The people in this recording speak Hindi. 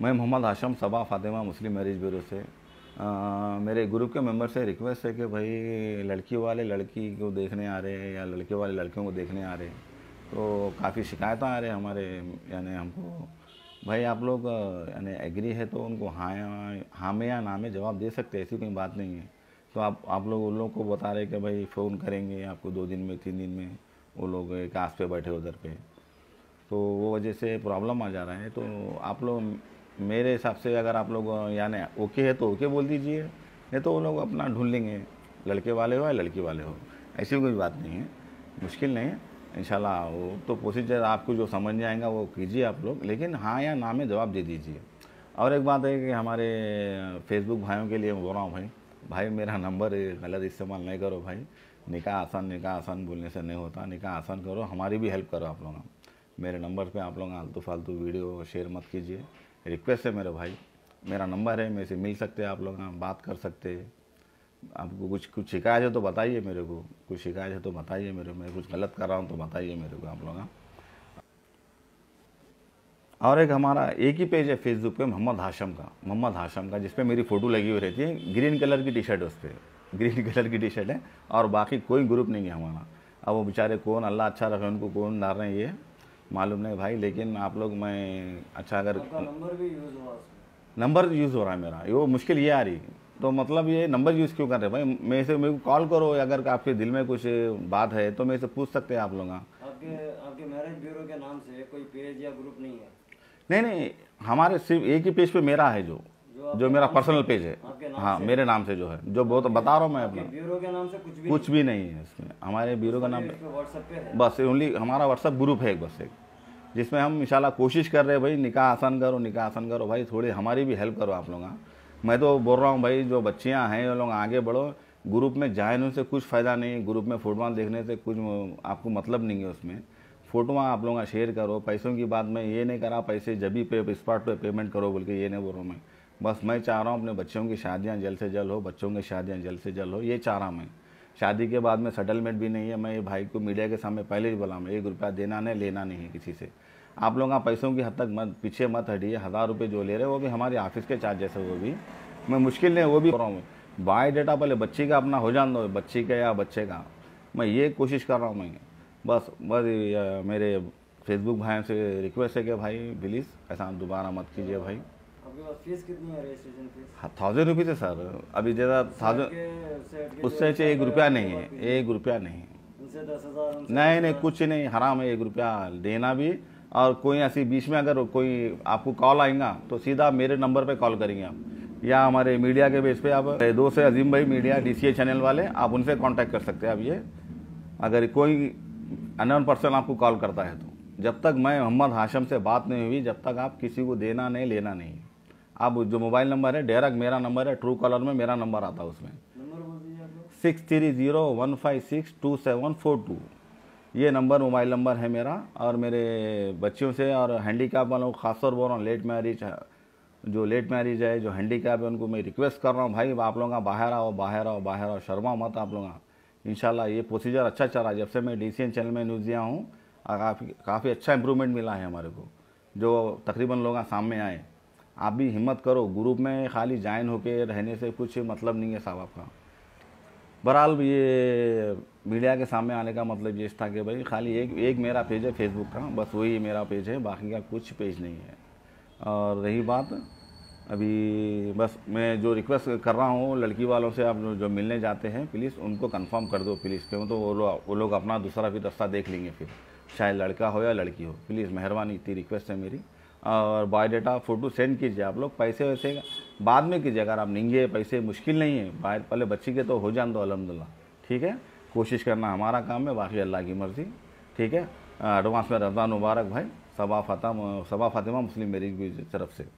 मैं Mohammad Hashim Saba Fatima Muslim marriage bureau से आ, मेरे ग्रुप के मेंबर से रिक्वेस्ट है कि भाई लड़की वाले लड़की को देखने आ रहे हैं या लड़के वाले लड़कियों को देखने आ रहे हैं तो काफ़ी शिकायतें आ रहे हैं हमारे यानी हमको भाई आप लोग यानी एग्री है तो उनको हाँ हाँ में या ना में जवाब दे सकते ऐसी कोई बात नहीं है तो आप आप लोग उन लोगों को बता रहे कि भाई फ़ोन करेंगे आपको दो दिन में तीन दिन में वो लोग एक आस पे बैठे उधर पे तो वो वजह से प्रॉब्लम आ जा रहा है तो आप लोग मेरे हिसाब से अगर आप लोग यानी ओके है तो ओके बोल दीजिए नहीं तो वो लोग अपना ढूंढ लेंगे लड़के वाले हो या लड़की वाले हो ऐसी कोई बात नहीं है मुश्किल नहीं है इन वो तो प्रोसीजर आपको जो समझ में आएगा वो कीजिए आप लोग लेकिन हाँ या ना में जवाब दे दीजिए और एक बात है कि हमारे फेसबुक भाइयों के लिए बोल रहा हूँ भाई भाई मेरा नंबर गलत इस्तेमाल नहीं करो भाई निका आसान निका आसान बोलने से नहीं होता निका आसान करो हमारी भी हेल्प करो आप लोग मेरे नंबर पे आप लोग आलतू फालतू वीडियो शेयर मत कीजिए रिक्वेस्ट है मेरे भाई मेरा नंबर है मेरे से मिल सकते हैं आप लोग हम बात कर सकते हैं आपको कुछ कुछ शिकायत है तो बताइए मेरे को कुछ शिकायत है तो बताइए मेरे को मैं कुछ गलत कर रहा हूँ तो बताइए मेरे को आप लोग हाँ। और एक हमारा एक ही पेज है फेसबुक पे मोहम्मद हाशम का मोहम्मद हाशम का जिसपे मेरी फ़ोटो लगी हुई रहती है ग्रीन कलर की टी शर्ट उस पर ग्रीन कलर की टी शर्ट है और बाकी कोई ग्रुप नहीं है हमारा अब वो बेचारे कौन अल्लाह अच्छा रखे उनको कौन डाल रहे हैं ये मालूम नहीं भाई लेकिन आप लोग मैं अच्छा अगर नंबर भी यूज़ हुआ नंबर यूज़ हो रहा है मेरा वो मुश्किल ये आ रही तो मतलब ये नंबर यूज़ क्यों कर रहे हैं भाई मेरे से मेरे को कॉल करो अगर आपके दिल में कुछ बात है तो मेरे से पूछ सकते हैं आप लोग हाँ। आपके आपके मैरिज ब्यूरो के नाम से कोई पेज या ग्रुप नहीं है नहीं नहीं हमारे सिर्फ एक ही पेज पे मेरा है जो जो मेरा पर्सनल पेज है हाँ मेरे नाम से जो है जो बहुत बता रहा हूँ मैं अपना ब्यूरो के नाम से कुछ भी कुछ भी नहीं है इसमें हमारे तो ब्यूरो का नाम बस ओनली हमारा व्हाट्सअप ग्रुप है एक बस एक जिसमें हम इन कोशिश कर रहे हैं भाई निकाह आसान करो निकाह आसान करो भाई थोड़ी हमारी भी हेल्प करो आप लोग हाँ। मैं तो बोल रहा हूँ भाई जो बच्चियाँ हैं वो लोग आगे बढ़ो ग्रुप में जाए उनसे से कुछ फ़ायदा नहीं ग्रुप में फुटबॉल देखने से कुछ आपको मतलब नहीं है उसमें फोटो आप लोगों का शेयर करो पैसों की बात मैं ये नहीं करा पैसे जब भी पे स्पॉट पे पेमेंट करो बोल के ये नहीं बोल रहा हूँ मैं बस मैं चाह रहा हूँ अपने बच्चों की शादियाँ जल्द से जल्द हो बच्चों की शादियाँ जल्द से जल्द हो ये चाह रहा मैं शादी के बाद में सेटलमेंट भी नहीं है मैं ये भाई को मीडिया के सामने पहले ही बोला मैं एक रुपया देना नहीं लेना नहीं है किसी से आप लोग का पैसों की हद तक मत पीछे मत हटिए हज़ार रुपये जो ले रहे हैं वो भी हमारे ऑफिस के चार्जेस है वो भी मैं मुश्किल नहीं वो भी कर रहा हूँ बाय डेटा पहले बच्ची का अपना हो जान दो बच्ची का या बच्चे का मैं ये कोशिश कर रहा हूँ मैं बस बस मेरे फेसबुक भाई से रिक्वेस्ट है कि भाई प्लीज़ ऐसा दोबारा मत कीजिए भाई हाँ थाउजेंड रुपीज़ है सर अभी ज़्यादा थाउजेंड उससे अच्छे एक रुपया नहीं है एक रुपया नहीं नहीं नहीं कुछ नहीं हराम है एक रुपया देना भी और कोई ऐसी बीच में अगर कोई आपको कॉल आएगा तो सीधा मेरे नंबर पे कॉल करेंगे आप या हमारे मीडिया के बेस पे आप दोस्त है अजीम भाई मीडिया डीसीए चैनल वाले आप उनसे कांटेक्ट कर सकते हैं आप ये अगर कोई अनोन पर्सन आपको कॉल करता है तो जब तक मैं मोहम्मद हाशम से बात नहीं हुई जब तक आप किसी को देना नहीं लेना नहीं आप जो मोबाइल नंबर है डायरेक्ट मेरा नंबर है ट्रू कॉलर में मेरा नंबर आता है उसमें six three zero one five six two seven four two ये नंबर मोबाइल नंबर है मेरा और मेरे बच्चियों से और हैंडीकैप वालों को खासतौर बोल रहा हूँ लेट मैरिज जो लेट मैरिज है जो हैंडीकैप है उनको मैं रिक्वेस्ट कर रहा हूँ भाई आप लोगों का बाहर आओ बाहर आओ बाहर आओ शर्मा मत आप लोग इन ये प्रोसीजर अच्छा चल रहा है जब से मैं डी चैनल में न्यूज़ दिया हूँ काफ़ी काफ़ी अच्छा इम्प्रूवमेंट मिला है हमारे को जो तकरीबन लोग सामने आए आप भी हिम्मत करो ग्रुप में खाली ज्वाइन होके रहने से कुछ मतलब नहीं है साहब आपका बहरहाल ये मीडिया के सामने आने का मतलब ये था कि भाई खाली एक एक मेरा पेज है फेसबुक का बस वही मेरा पेज है बाकी का कुछ पेज नहीं है और रही बात अभी बस मैं जो रिक्वेस्ट कर रहा हूँ लड़की वालों से आप जो, जो मिलने जाते हैं प्लीज़ उनको कंफर्म कर दो प्लीज़ क्यों तो वो लोग वो लोग अपना दूसरा भी रास्ता देख लेंगे फिर चाहे लड़का हो या लड़की हो प्लीज़ मेहरबानी इतनी रिक्वेस्ट है मेरी और बायोडाटा फ़ोटो सेंड कीजिए आप लोग पैसे वैसे बाद में कीजिए अगर आप नहीं पैसे मुश्किल नहीं है बाहर पहले बच्ची के तो हो जान दो अलहमदिल्ला ठीक है कोशिश करना हमारा काम है बाकी अल्लाह की मर्ज़ी ठीक है एडवांस में रमज़ान मुबारक भाई सबा फातम सबा फातिमा मुस्लिम मेरी की तरफ से